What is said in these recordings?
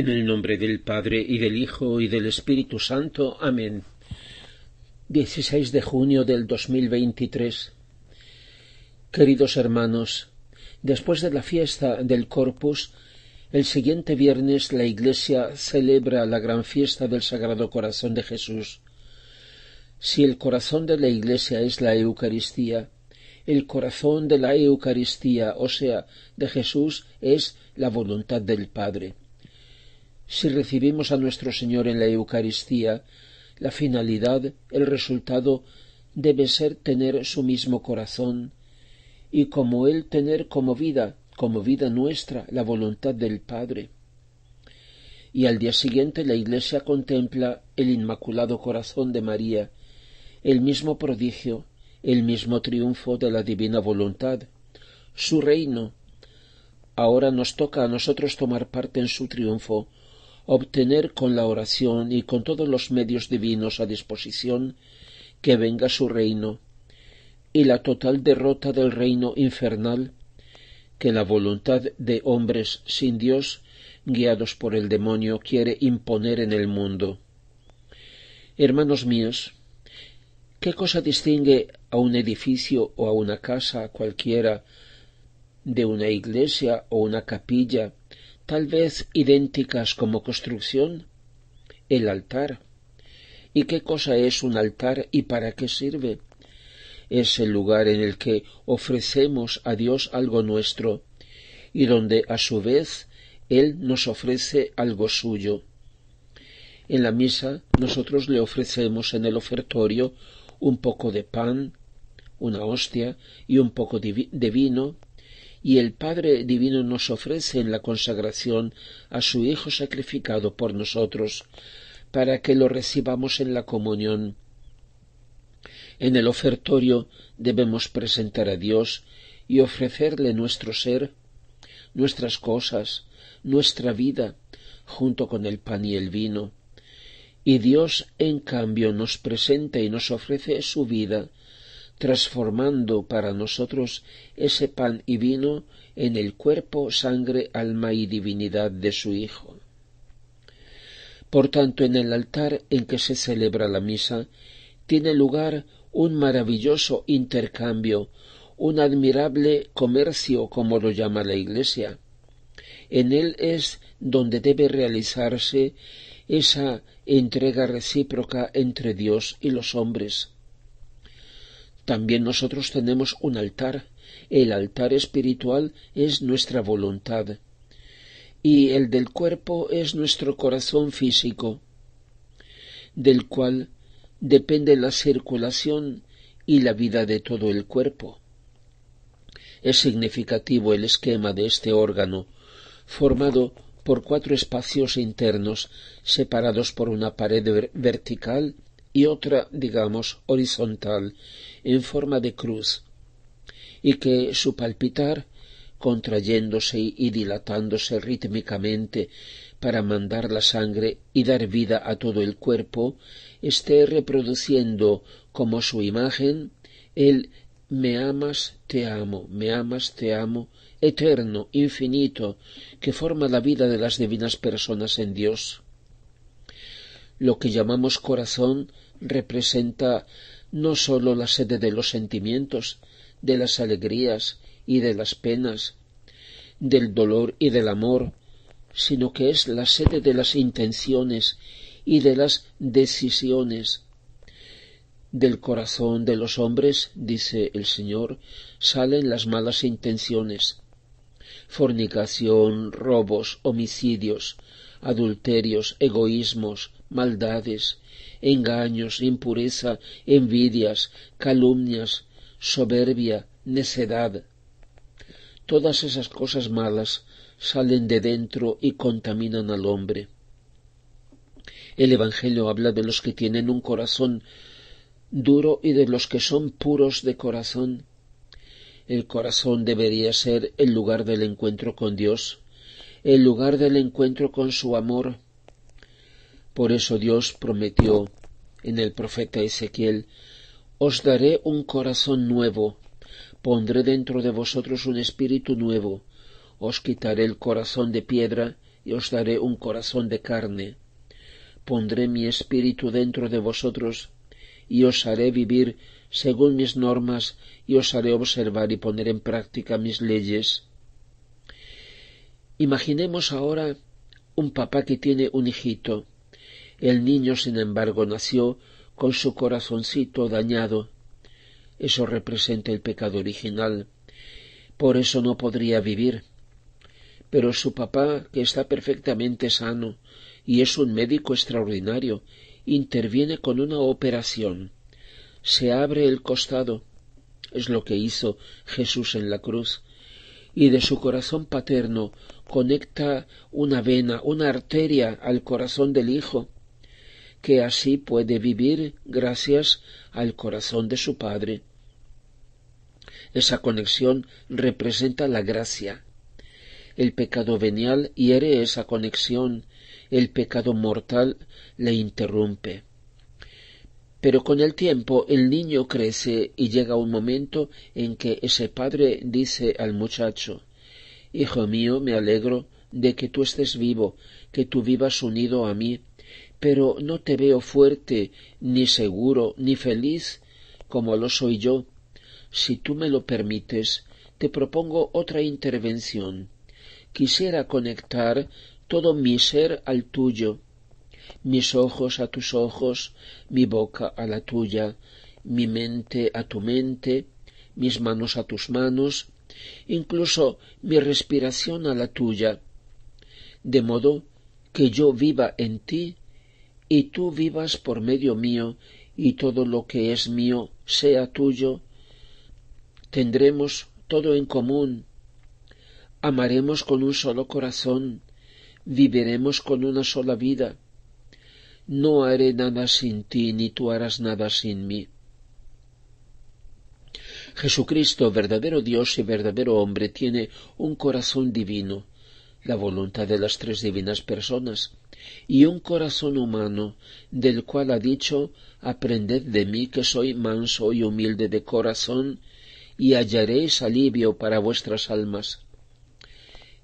En el nombre del Padre y del Hijo y del Espíritu Santo. Amén. 16 de junio del 2023. Queridos hermanos, después de la fiesta del Corpus, el siguiente viernes la Iglesia celebra la gran fiesta del Sagrado Corazón de Jesús. Si el corazón de la Iglesia es la Eucaristía, el corazón de la Eucaristía, o sea, de Jesús, es la voluntad del Padre si recibimos a nuestro Señor en la Eucaristía, la finalidad, el resultado, debe ser tener su mismo corazón, y como Él tener como vida, como vida nuestra, la voluntad del Padre. Y al día siguiente la Iglesia contempla el Inmaculado Corazón de María, el mismo prodigio, el mismo triunfo de la divina voluntad, su reino. Ahora nos toca a nosotros tomar parte en su triunfo, obtener con la oración y con todos los medios divinos a disposición que venga su reino y la total derrota del reino infernal que la voluntad de hombres sin Dios, guiados por el demonio, quiere imponer en el mundo. Hermanos míos, ¿qué cosa distingue a un edificio o a una casa cualquiera de una iglesia o una capilla tal vez idénticas como construcción, el altar. ¿Y qué cosa es un altar y para qué sirve? Es el lugar en el que ofrecemos a Dios algo nuestro y donde a su vez Él nos ofrece algo suyo. En la misa nosotros le ofrecemos en el ofertorio un poco de pan, una hostia y un poco de vino y el Padre Divino nos ofrece en la consagración a su Hijo sacrificado por nosotros, para que lo recibamos en la comunión. En el ofertorio debemos presentar a Dios y ofrecerle nuestro ser, nuestras cosas, nuestra vida, junto con el pan y el vino. Y Dios, en cambio, nos presenta y nos ofrece su vida, transformando para nosotros ese pan y vino en el cuerpo, sangre, alma y divinidad de su Hijo. Por tanto, en el altar en que se celebra la misa, tiene lugar un maravilloso intercambio, un admirable comercio, como lo llama la Iglesia. En él es donde debe realizarse esa entrega recíproca entre Dios y los hombres. También nosotros tenemos un altar. El altar espiritual es nuestra voluntad y el del cuerpo es nuestro corazón físico, del cual depende la circulación y la vida de todo el cuerpo. Es significativo el esquema de este órgano, formado por cuatro espacios internos separados por una pared vertical y otra, digamos, horizontal, en forma de cruz, y que su palpitar, contrayéndose y dilatándose rítmicamente para mandar la sangre y dar vida a todo el cuerpo, esté reproduciendo como su imagen el me amas, te amo, me amas, te amo, eterno, infinito, que forma la vida de las divinas personas en Dios. Lo que llamamos corazón representa no sólo la sede de los sentimientos, de las alegrías y de las penas, del dolor y del amor, sino que es la sede de las intenciones y de las decisiones. Del corazón de los hombres, dice el Señor, salen las malas intenciones fornicación, robos, homicidios, adulterios, egoísmos, maldades, engaños, impureza, envidias, calumnias, soberbia, necedad. Todas esas cosas malas salen de dentro y contaminan al hombre. El Evangelio habla de los que tienen un corazón duro y de los que son puros de corazón. El corazón debería ser el lugar del encuentro con Dios, el lugar del encuentro con su amor, por eso Dios prometió en el profeta Ezequiel, Os daré un corazón nuevo, pondré dentro de vosotros un espíritu nuevo, os quitaré el corazón de piedra y os daré un corazón de carne. Pondré mi espíritu dentro de vosotros y os haré vivir según mis normas y os haré observar y poner en práctica mis leyes. Imaginemos ahora un papá que tiene un hijito el niño, sin embargo, nació con su corazoncito dañado. Eso representa el pecado original. Por eso no podría vivir. Pero su papá, que está perfectamente sano y es un médico extraordinario, interviene con una operación. Se abre el costado, es lo que hizo Jesús en la cruz, y de su corazón paterno conecta una vena, una arteria al corazón del Hijo, que así puede vivir gracias al corazón de su Padre. Esa conexión representa la gracia. El pecado venial hiere esa conexión, el pecado mortal le interrumpe. Pero con el tiempo el niño crece y llega un momento en que ese padre dice al muchacho Hijo mío, me alegro de que tú estés vivo, que tú vivas unido a mí, pero no te veo fuerte, ni seguro, ni feliz como lo soy yo. Si tú me lo permites, te propongo otra intervención. Quisiera conectar todo mi ser al tuyo, mis ojos a tus ojos, mi boca a la tuya, mi mente a tu mente, mis manos a tus manos, incluso mi respiración a la tuya, de modo que yo viva en ti y tú vivas por medio mío, y todo lo que es mío sea tuyo, tendremos todo en común, amaremos con un solo corazón, viviremos con una sola vida. No haré nada sin ti, ni tú harás nada sin mí. Jesucristo, verdadero Dios y verdadero hombre, tiene un corazón divino, la voluntad de las tres divinas personas, y un corazón humano, del cual ha dicho, Aprended de mí que soy manso y humilde de corazón, y hallaréis alivio para vuestras almas.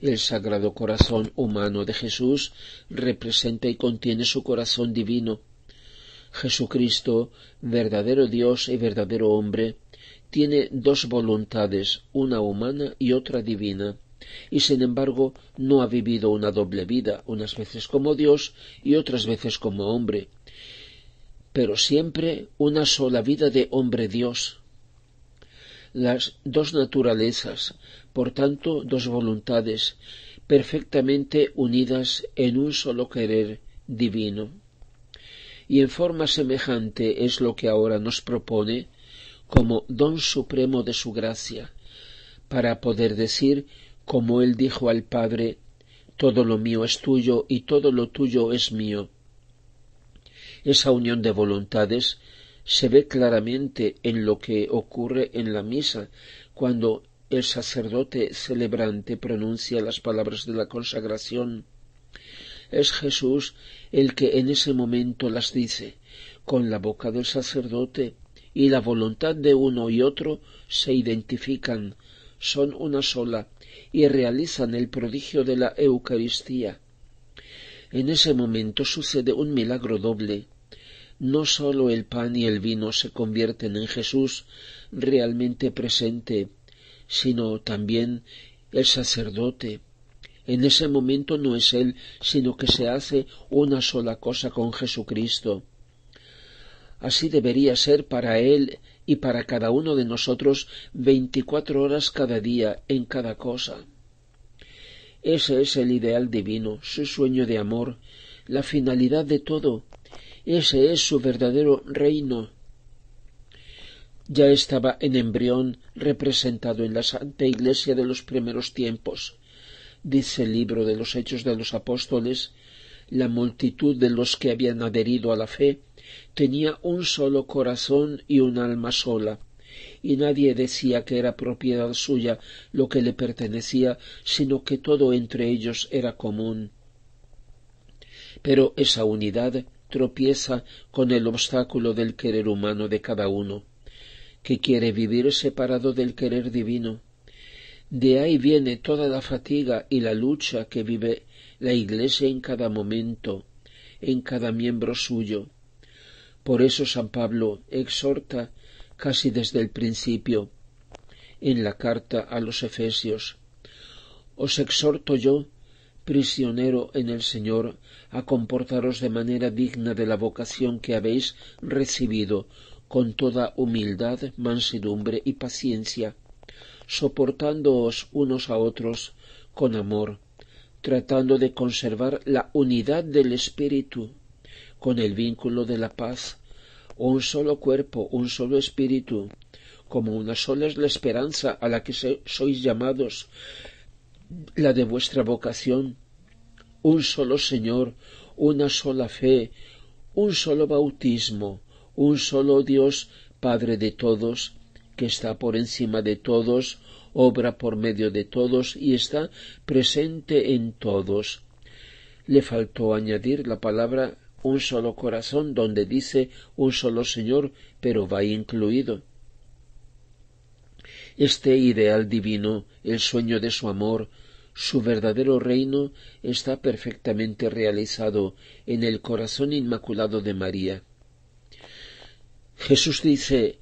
El sagrado corazón humano de Jesús representa y contiene su corazón divino. Jesucristo, verdadero Dios y verdadero hombre, tiene dos voluntades, una humana y otra divina y sin embargo no ha vivido una doble vida, unas veces como Dios y otras veces como hombre, pero siempre una sola vida de hombre Dios. Las dos naturalezas, por tanto, dos voluntades, perfectamente unidas en un solo querer divino. Y en forma semejante es lo que ahora nos propone como don supremo de su gracia, para poder decir como él dijo al Padre, todo lo mío es tuyo y todo lo tuyo es mío. Esa unión de voluntades se ve claramente en lo que ocurre en la misa, cuando el sacerdote celebrante pronuncia las palabras de la consagración. Es Jesús el que en ese momento las dice. Con la boca del sacerdote y la voluntad de uno y otro se identifican, son una sola, y realizan el prodigio de la Eucaristía. En ese momento sucede un milagro doble. No sólo el pan y el vino se convierten en Jesús realmente presente, sino también el sacerdote. En ese momento no es Él, sino que se hace una sola cosa con Jesucristo. Así debería ser para él y para cada uno de nosotros veinticuatro horas cada día en cada cosa. Ese es el ideal divino, su sueño de amor, la finalidad de todo. Ese es su verdadero reino. Ya estaba en embrión representado en la Santa Iglesia de los primeros tiempos. Dice el libro de los Hechos de los Apóstoles, la multitud de los que habían adherido a la fe tenía un solo corazón y un alma sola, y nadie decía que era propiedad suya lo que le pertenecía, sino que todo entre ellos era común. Pero esa unidad tropieza con el obstáculo del querer humano de cada uno, que quiere vivir separado del querer divino. De ahí viene toda la fatiga y la lucha que vive la Iglesia en cada momento, en cada miembro suyo, por eso San Pablo exhorta casi desde el principio en la carta a los Efesios. Os exhorto yo, prisionero en el Señor, a comportaros de manera digna de la vocación que habéis recibido, con toda humildad, mansedumbre y paciencia, soportándoos unos a otros con amor, tratando de conservar la unidad del espíritu con el vínculo de la paz, un solo cuerpo, un solo espíritu, como una sola es la esperanza a la que sois llamados, la de vuestra vocación, un solo Señor, una sola fe, un solo bautismo, un solo Dios, Padre de todos, que está por encima de todos, obra por medio de todos y está presente en todos. Le faltó añadir la palabra un solo corazón donde dice un solo Señor, pero va incluido. Este ideal divino, el sueño de su amor, su verdadero reino está perfectamente realizado en el corazón inmaculado de María. Jesús dice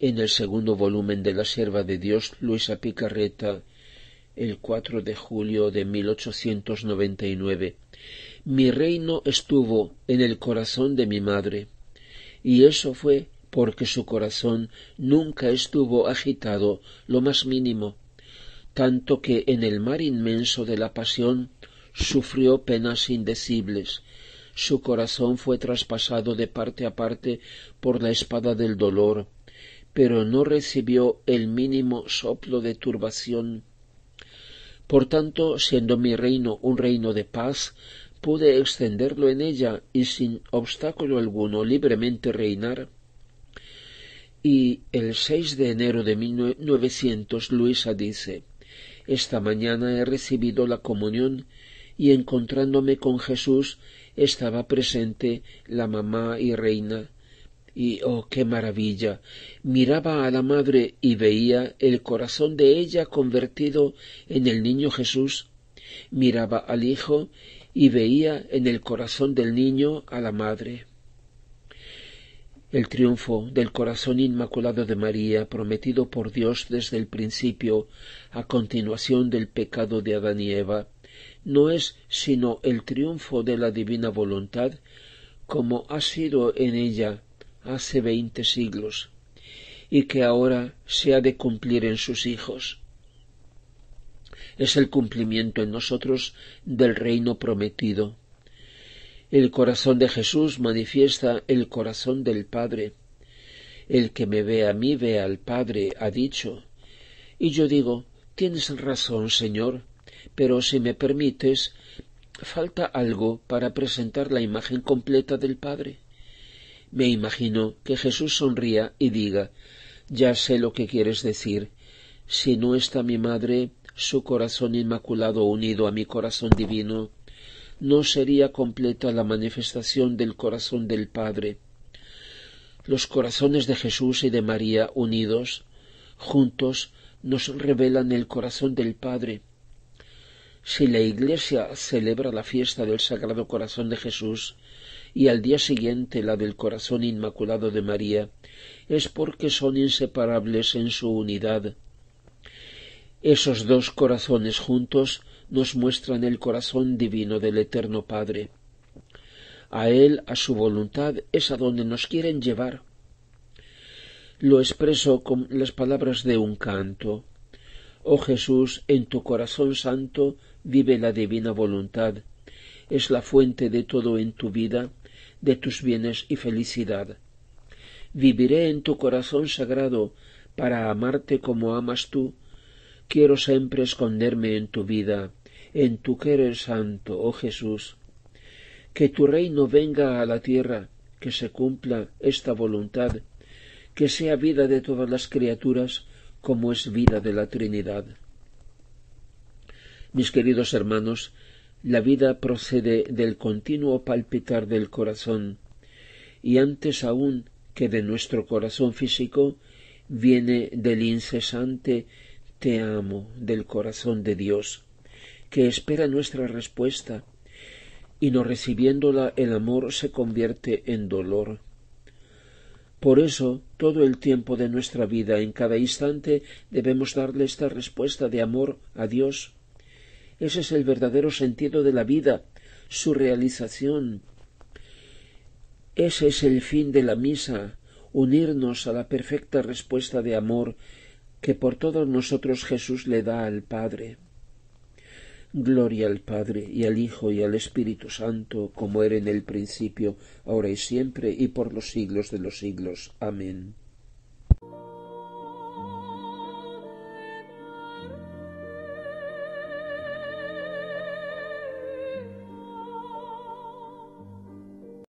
en el segundo volumen de la Sierva de Dios, Luisa Picarreta, el 4 de julio de 1899, mi reino estuvo en el corazón de mi madre, y eso fue porque su corazón nunca estuvo agitado lo más mínimo, tanto que en el mar inmenso de la pasión sufrió penas indecibles, su corazón fue traspasado de parte a parte por la espada del dolor, pero no recibió el mínimo soplo de turbación. Por tanto, siendo mi reino un reino de paz, pude extenderlo en ella y sin obstáculo alguno libremente reinar. Y el 6 de enero de 1900 Luisa dice, Esta mañana he recibido la comunión y encontrándome con Jesús estaba presente la mamá y reina. Y oh, qué maravilla. Miraba a la madre y veía el corazón de ella convertido en el niño Jesús. Miraba al hijo y veía en el corazón del niño a la madre. El triunfo del corazón inmaculado de María, prometido por Dios desde el principio, a continuación del pecado de Adán y Eva, no es sino el triunfo de la divina voluntad, como ha sido en ella hace veinte siglos, y que ahora se ha de cumplir en sus hijos es el cumplimiento en nosotros del reino prometido. El corazón de Jesús manifiesta el corazón del Padre. El que me ve a mí ve al Padre, ha dicho. Y yo digo, tienes razón, Señor, pero si me permites, falta algo para presentar la imagen completa del Padre. Me imagino que Jesús sonría y diga, ya sé lo que quieres decir. Si no está mi madre, su corazón inmaculado unido a mi corazón divino, no sería completa la manifestación del corazón del Padre. Los corazones de Jesús y de María unidos, juntos, nos revelan el corazón del Padre. Si la Iglesia celebra la fiesta del Sagrado Corazón de Jesús y al día siguiente la del Corazón Inmaculado de María, es porque son inseparables en su unidad esos dos corazones juntos nos muestran el corazón divino del Eterno Padre. A Él, a su voluntad, es a donde nos quieren llevar. Lo expreso con las palabras de un canto. Oh Jesús, en tu corazón santo vive la divina voluntad. Es la fuente de todo en tu vida, de tus bienes y felicidad. Viviré en tu corazón sagrado para amarte como amas tú, Quiero siempre esconderme en tu vida, en tu querer santo, oh Jesús. Que tu reino venga a la tierra, que se cumpla esta voluntad, que sea vida de todas las criaturas, como es vida de la Trinidad. Mis queridos hermanos, la vida procede del continuo palpitar del corazón, y antes aún que de nuestro corazón físico, viene del incesante te amo del corazón de Dios, que espera nuestra respuesta y no recibiéndola el amor se convierte en dolor. Por eso, todo el tiempo de nuestra vida, en cada instante, debemos darle esta respuesta de amor a Dios. Ese es el verdadero sentido de la vida, su realización. Ese es el fin de la misa, unirnos a la perfecta respuesta de amor que por todos nosotros Jesús le da al Padre. Gloria al Padre y al Hijo y al Espíritu Santo, como era en el principio, ahora y siempre, y por los siglos de los siglos. Amén.